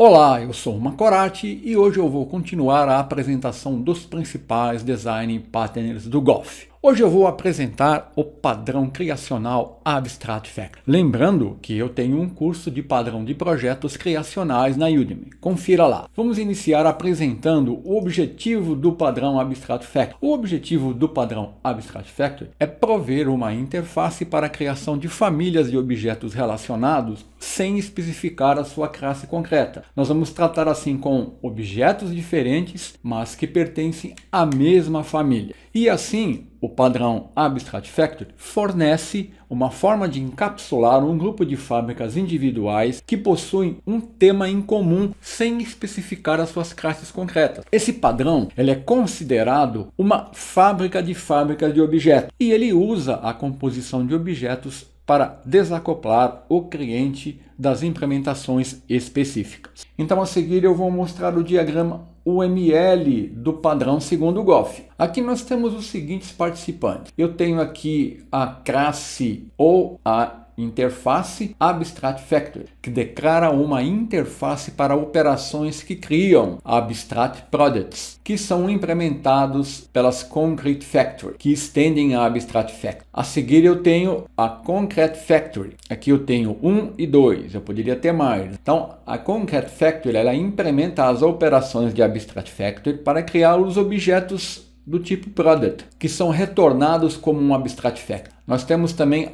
Olá, eu sou o Macorati e hoje eu vou continuar a apresentação dos principais design partners do Golf. Hoje eu vou apresentar o padrão criacional Abstract Factory. Lembrando que eu tenho um curso de padrão de projetos criacionais na Udemy. Confira lá. Vamos iniciar apresentando o objetivo do padrão Abstract Factory. O objetivo do padrão Abstract Factory é prover uma interface para a criação de famílias de objetos relacionados sem especificar a sua classe concreta. Nós vamos tratar assim com objetos diferentes, mas que pertencem à mesma família. E assim, o padrão Abstract Factory fornece uma forma de encapsular um grupo de fábricas individuais que possuem um tema em comum sem especificar as suas classes concretas. Esse padrão ele é considerado uma fábrica de fábricas de objetos e ele usa a composição de objetos para desacoplar o cliente das implementações específicas. Então a seguir eu vou mostrar o diagrama o ml do padrão segundo o Aqui nós temos os seguintes participantes. Eu tenho aqui a classe ou a interface Abstract Factory, que declara uma interface para operações que criam Abstract Products, que são implementados pelas Concrete Factory, que estendem a Abstract Factory. A seguir eu tenho a Concrete Factory. Aqui eu tenho 1 um e 2, eu poderia ter mais. Então, a Concrete Factory ela implementa as operações de Abstract Factory para criar os objetos do tipo product, que são retornados como um abstract Factory. Nós temos também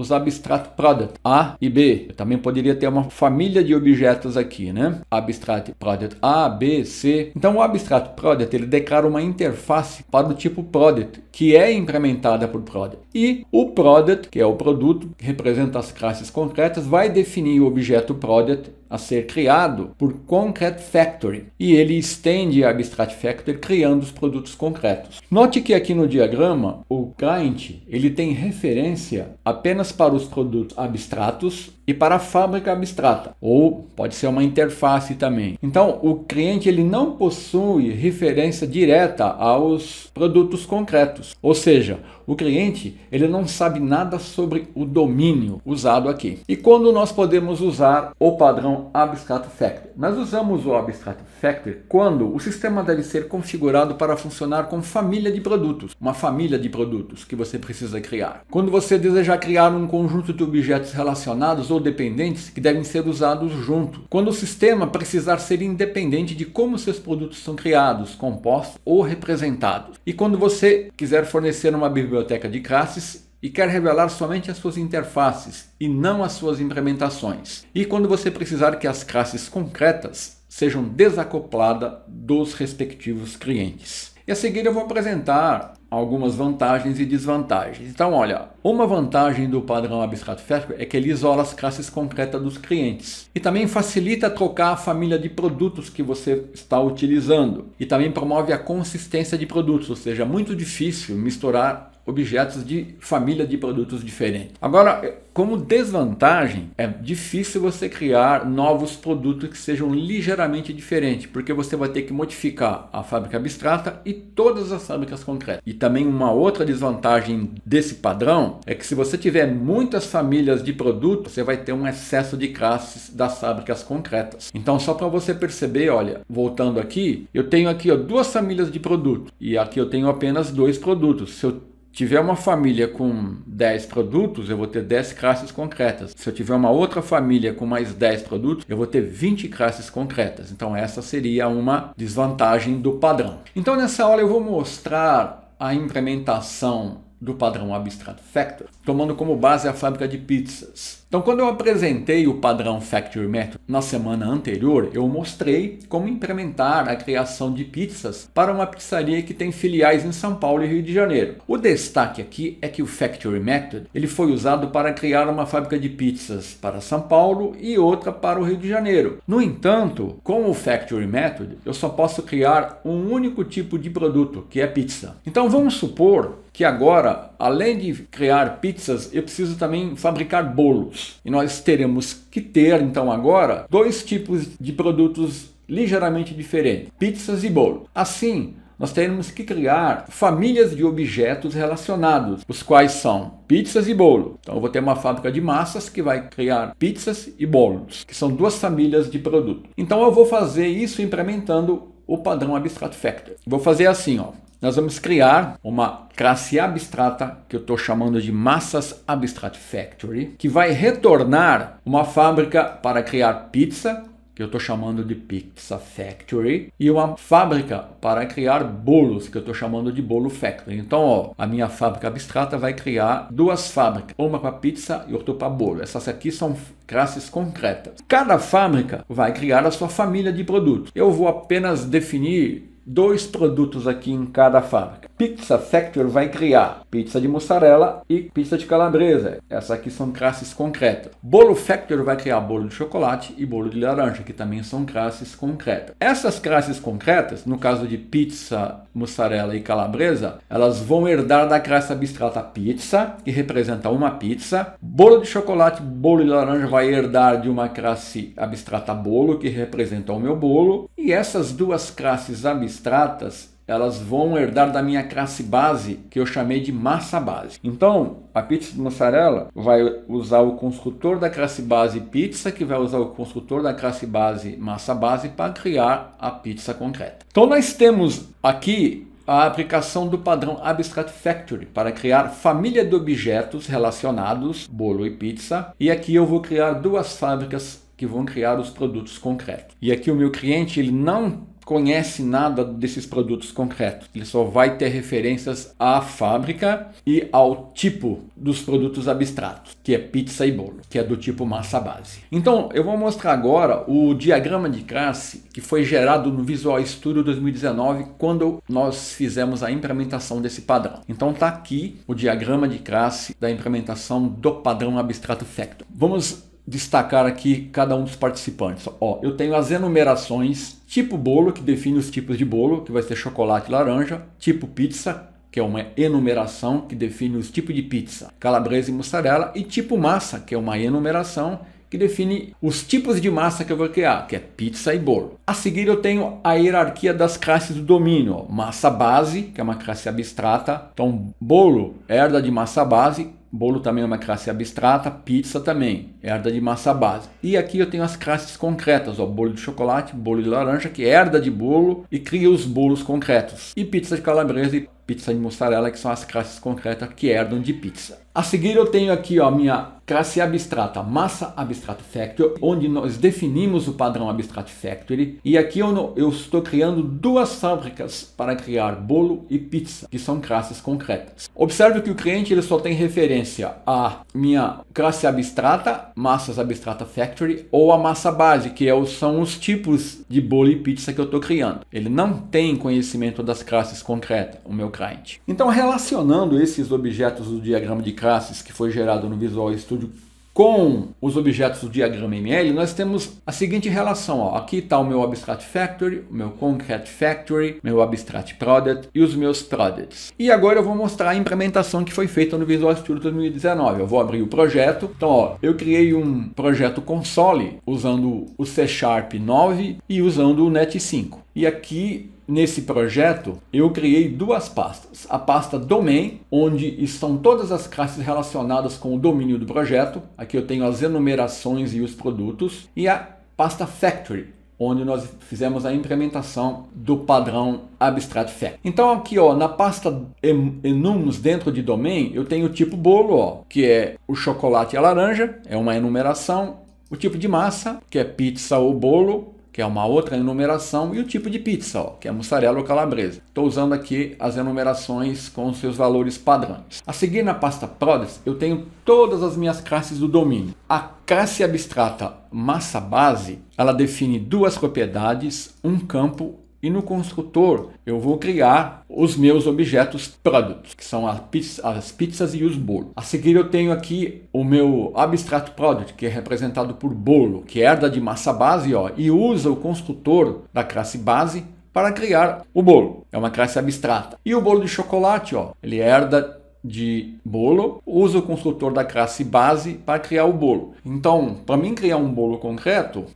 os abstract product A e B. Eu também poderia ter uma família de objetos aqui, né? Abstract product A, B, C. Então o abstract product ele declara uma interface para o tipo product que é implementada por product e o product que é o produto que representa as classes concretas vai definir o objeto product a ser criado por Concrete Factory e ele estende a Abstract Factory criando os produtos concretos. Note que aqui no diagrama o client ele tem referência apenas para os produtos abstratos e para a fábrica abstrata ou pode ser uma interface também. Então o cliente ele não possui referência direta aos produtos concretos, ou seja, o cliente ele não sabe nada sobre o domínio usado aqui. E quando nós podemos usar o padrão abstract factor. Nós usamos o abstract factor quando o sistema deve ser configurado para funcionar com família de produtos, uma família de produtos que você precisa criar. Quando você desejar criar um conjunto de objetos relacionados ou dependentes que devem ser usados junto. Quando o sistema precisar ser independente de como seus produtos são criados, compostos ou representados. E quando você quiser fornecer uma biblioteca de classes e quer revelar somente as suas interfaces e não as suas implementações. E quando você precisar que as classes concretas sejam desacopladas dos respectivos clientes. E a seguir eu vou apresentar algumas vantagens e desvantagens. Então, olha, uma vantagem do padrão abstrato fértil é que ele isola as classes concretas dos clientes e também facilita trocar a família de produtos que você está utilizando e também promove a consistência de produtos, ou seja, é muito difícil misturar objetos de família de produtos diferentes. Agora, como desvantagem, é difícil você criar novos produtos que sejam ligeiramente diferentes, porque você vai ter que modificar a fábrica abstrata e todas as fábricas concretas. E também uma outra desvantagem desse padrão é que se você tiver muitas famílias de produtos, você vai ter um excesso de classes das fábricas concretas. Então, só para você perceber, olha, voltando aqui, eu tenho aqui ó, duas famílias de produto e aqui eu tenho apenas dois produtos. Se eu tiver uma família com 10 produtos, eu vou ter 10 classes concretas. Se eu tiver uma outra família com mais 10 produtos, eu vou ter 20 classes concretas. Então essa seria uma desvantagem do padrão. Então nessa aula eu vou mostrar a implementação do padrão Abstract Factor, tomando como base a fábrica de pizzas. Então, quando eu apresentei o padrão Factory Method na semana anterior, eu mostrei como implementar a criação de pizzas para uma pizzaria que tem filiais em São Paulo e Rio de Janeiro. O destaque aqui é que o Factory Method ele foi usado para criar uma fábrica de pizzas para São Paulo e outra para o Rio de Janeiro. No entanto, com o Factory Method, eu só posso criar um único tipo de produto, que é pizza. Então, vamos supor que agora, além de criar pizzas, eu preciso também fabricar bolos. E nós teremos que ter, então, agora, dois tipos de produtos ligeiramente diferentes: pizzas e bolo. Assim, nós teremos que criar famílias de objetos relacionados, os quais são pizzas e bolo. Então eu vou ter uma fábrica de massas que vai criar pizzas e bolos, que são duas famílias de produto. Então eu vou fazer isso implementando o padrão abstract factor. Vou fazer assim, ó nós vamos criar uma classe abstrata que eu estou chamando de Massas Abstract Factory, que vai retornar uma fábrica para criar pizza, que eu estou chamando de Pizza Factory, e uma fábrica para criar bolos, que eu estou chamando de Bolo Factory. Então, ó, a minha fábrica abstrata vai criar duas fábricas, uma para pizza e outra para bolo. Essas aqui são classes concretas. Cada fábrica vai criar a sua família de produtos. Eu vou apenas definir dois produtos aqui em cada fábrica. Pizza Factory vai criar pizza de mussarela e pizza de calabresa. Essas aqui são classes concretas. Bolo Factory vai criar bolo de chocolate e bolo de laranja, que também são classes concretas. Essas classes concretas, no caso de pizza, mussarela e calabresa, elas vão herdar da classe abstrata pizza, que representa uma pizza. Bolo de chocolate, bolo de laranja vai herdar de uma classe abstrata bolo, que representa o meu bolo. E essas duas classes abstratas abstratas, elas vão herdar da minha classe base, que eu chamei de massa base. Então, a pizza de mussarela vai usar o construtor da classe base pizza, que vai usar o construtor da classe base massa base para criar a pizza concreta. Então, nós temos aqui a aplicação do padrão Abstract Factory para criar família de objetos relacionados, bolo e pizza. E aqui eu vou criar duas fábricas que vão criar os produtos concretos. E aqui o meu cliente ele não conhece nada desses produtos concretos. Ele só vai ter referências à fábrica e ao tipo dos produtos abstratos, que é pizza e bolo, que é do tipo massa base. Então, eu vou mostrar agora o diagrama de classe que foi gerado no Visual Studio 2019 quando nós fizemos a implementação desse padrão. Então, está aqui o diagrama de classe da implementação do padrão abstrato Factor. Vamos destacar aqui cada um dos participantes. Ó, eu tenho as enumerações tipo bolo, que define os tipos de bolo, que vai ser chocolate e laranja, tipo pizza, que é uma enumeração que define os tipos de pizza, calabresa e mussarela, e tipo massa, que é uma enumeração que define os tipos de massa que eu vou criar, que é pizza e bolo. A seguir eu tenho a hierarquia das classes do domínio, ó. massa base, que é uma classe abstrata. Então, bolo herda de massa base, Bolo também é uma classe abstrata, pizza também, é herda de massa base. E aqui eu tenho as classes concretas, ó, bolo de chocolate, bolo de laranja, que é herda de bolo e cria os bolos concretos. E pizza de calabresa e pizza de mussarela, que são as classes concretas que herdam de pizza. A seguir eu tenho aqui ó, a minha classe abstrata, massa abstract Factory onde nós definimos o padrão abstract factory. E aqui eu, eu estou criando duas fábricas para criar bolo e pizza, que são classes concretas. Observe que o cliente ele só tem referência à minha classe abstrata, massas abstrata factory, ou a massa base, que é são os tipos de bolo e pizza que eu estou criando. Ele não tem conhecimento das classes concretas. O meu Client. Então, relacionando esses objetos do diagrama de classes que foi gerado no Visual Studio com os objetos do diagrama ML, nós temos a seguinte relação. Ó. Aqui está o meu Abstract Factory, o meu Concrete Factory, meu Abstract Product e os meus Products. E agora eu vou mostrar a implementação que foi feita no Visual Studio 2019. Eu vou abrir o projeto. Então, ó, eu criei um projeto console usando o C Sharp 9 e usando o Net 5. E aqui Nesse projeto, eu criei duas pastas. A pasta Domain, onde estão todas as classes relacionadas com o domínio do projeto. Aqui eu tenho as enumerações e os produtos. E a pasta Factory, onde nós fizemos a implementação do padrão Abstract factory Então aqui ó, na pasta enums dentro de domain, eu tenho o tipo bolo, ó, que é o chocolate e a laranja, é uma enumeração, o tipo de massa, que é pizza ou bolo, que é uma outra enumeração, e o tipo de pizza, ó, que é mussarela ou calabresa. Estou usando aqui as enumerações com seus valores padrões. A seguir na pasta Products, eu tenho todas as minhas classes do domínio. A classe abstrata massa base, ela define duas propriedades, um campo e no construtor eu vou criar os meus objetos products, que são as pizzas e os bolos. A seguir eu tenho aqui o meu abstract product, que é representado por bolo, que herda de massa base ó, e usa o construtor da classe base para criar o bolo. É uma classe abstrata. E o bolo de chocolate, ó, ele herda de bolo, usa o construtor da classe base para criar o bolo. Então, para mim criar um bolo concreto,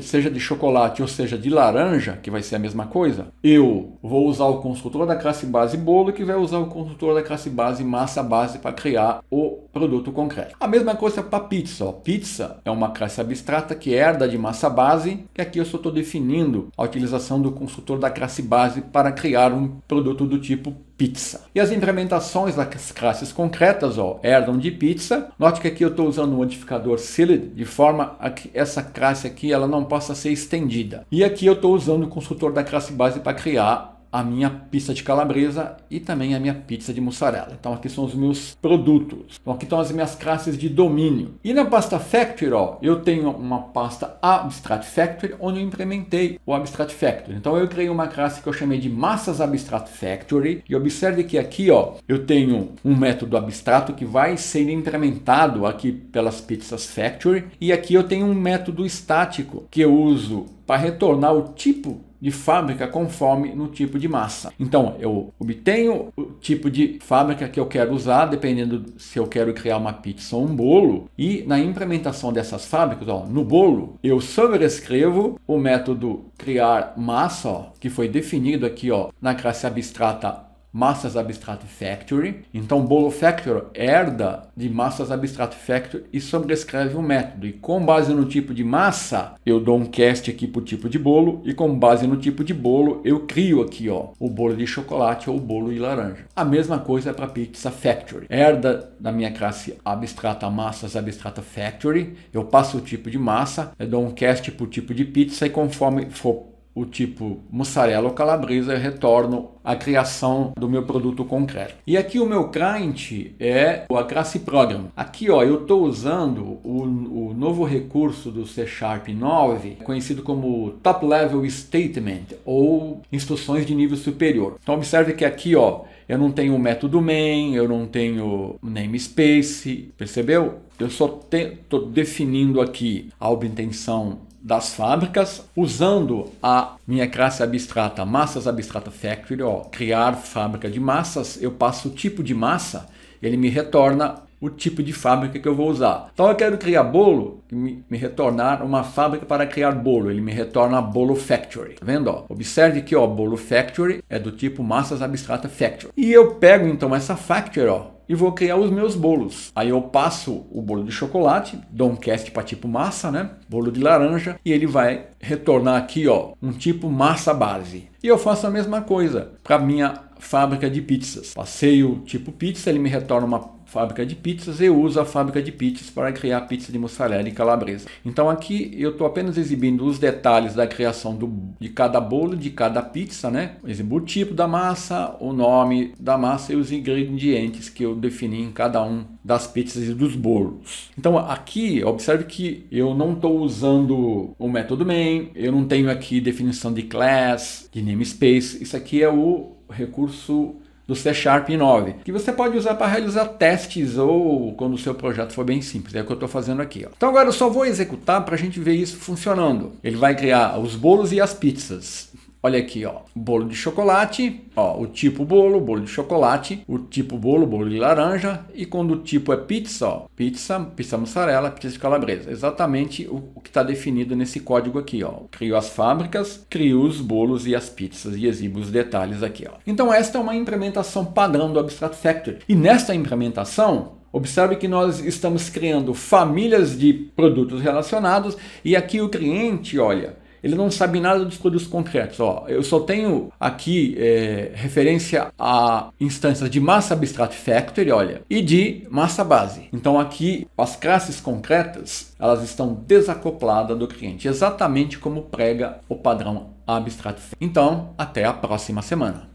seja de chocolate ou seja de laranja, que vai ser a mesma coisa, eu vou usar o construtor da classe base bolo que vai usar o construtor da classe base massa base para criar o produto concreto. A mesma coisa para pizza. Ó. Pizza é uma classe abstrata que herda de massa base, E aqui eu só estou definindo a utilização do construtor da classe base para criar um produto do tipo pizza. E as implementações das classes concretas ó, herdam de pizza. Note que aqui eu estou usando o modificador sealed de forma a que essa classe aqui ela não possa ser estendida. E aqui eu estou usando o construtor da classe base para criar a minha pizza de calabresa e também a minha pizza de mussarela. Então aqui são os meus produtos. Então aqui estão as minhas classes de domínio. E na pasta Factory, ó, eu tenho uma pasta Abstract Factory onde eu implementei o Abstract Factory. Então eu criei uma classe que eu chamei de Massas Abstract Factory e observe que aqui, ó, eu tenho um método abstrato que vai ser implementado aqui pelas pizzas Factory e aqui eu tenho um método estático que eu uso para retornar o tipo de fábrica conforme no tipo de massa. Então eu obtenho o tipo de fábrica que eu quero usar, dependendo se eu quero criar uma pizza ou um bolo, e na implementação dessas fábricas, ó, no bolo, eu sobrescrevo o método criar massa, ó, que foi definido aqui ó, na classe abstrata Massas Abstract Factory. Então, Bolo Factor herda de Massas Abstract Factory e sobrescreve o método. E com base no tipo de massa, eu dou um cast aqui para o tipo de bolo. E com base no tipo de bolo, eu crio aqui ó, o bolo de chocolate ou o bolo de laranja. A mesma coisa para Pizza Factory. Herda da minha classe Abstrata Massas Abstract Factory. Eu passo o tipo de massa, eu dou um cast para o tipo de pizza e conforme for o tipo mussarela ou calabresa, eu retorno à criação do meu produto concreto. E aqui o meu client é o classe program. Aqui ó, eu estou usando o, o, novo recurso do C Sharp 9, conhecido como Top Level Statement ou instruções de nível superior. Então observe que aqui ó, eu não tenho o método main, eu não tenho namespace, percebeu? Eu só estou definindo aqui a obtenção das fábricas, usando a minha classe abstrata Massas Abstrata Factory, ó, criar fábrica de massas, eu passo o tipo de massa, ele me retorna o tipo de fábrica que eu vou usar. Então eu quero criar bolo, me, me retornar uma fábrica para criar bolo, ele me retorna a bolo factory. Tá vendo? Ó? Observe que o bolo factory é do tipo massas abstrata factory. E eu pego então essa factory, ó, e vou criar os meus bolos. Aí eu passo o bolo de chocolate, dou um cast para tipo massa, né? Bolo de laranja e ele vai retornar aqui, ó, um tipo massa base. E eu faço a mesma coisa para minha fábrica de pizzas. Passeio tipo pizza, ele me retorna uma fábrica de pizzas, eu uso a fábrica de pizzas para criar pizza de mussarela e calabresa. Então aqui eu estou apenas exibindo os detalhes da criação do, de cada bolo, de cada pizza, né? exibo o tipo da massa, o nome da massa e os ingredientes que eu defini em cada um das pizzas e dos bolos. Então aqui observe que eu não estou usando o método main, eu não tenho aqui definição de class, de namespace, isso aqui é o recurso do C Sharp 9, que você pode usar para realizar testes ou quando o seu projeto for bem simples. É o que eu estou fazendo aqui. Ó. Então agora eu só vou executar para a gente ver isso funcionando. Ele vai criar os bolos e as pizzas. Olha aqui, ó, bolo de chocolate, ó, o tipo bolo, bolo de chocolate, o tipo bolo, bolo de laranja e quando o tipo é pizza, ó, pizza, pizza mussarela, pizza de calabresa. Exatamente o, o que está definido nesse código aqui, ó. Crio as fábricas, crio os bolos e as pizzas e exibo os detalhes aqui, ó. Então esta é uma implementação padrão do Abstract Factory. E nesta implementação, Observe que nós estamos criando famílias de produtos relacionados e aqui o cliente, olha, ele não sabe nada dos produtos concretos. Ó, eu só tenho aqui é, referência a instâncias de massa abstract factory, olha, e de massa base. Então aqui as classes concretas elas estão desacopladas do cliente, exatamente como prega o padrão abstract. Então até a próxima semana.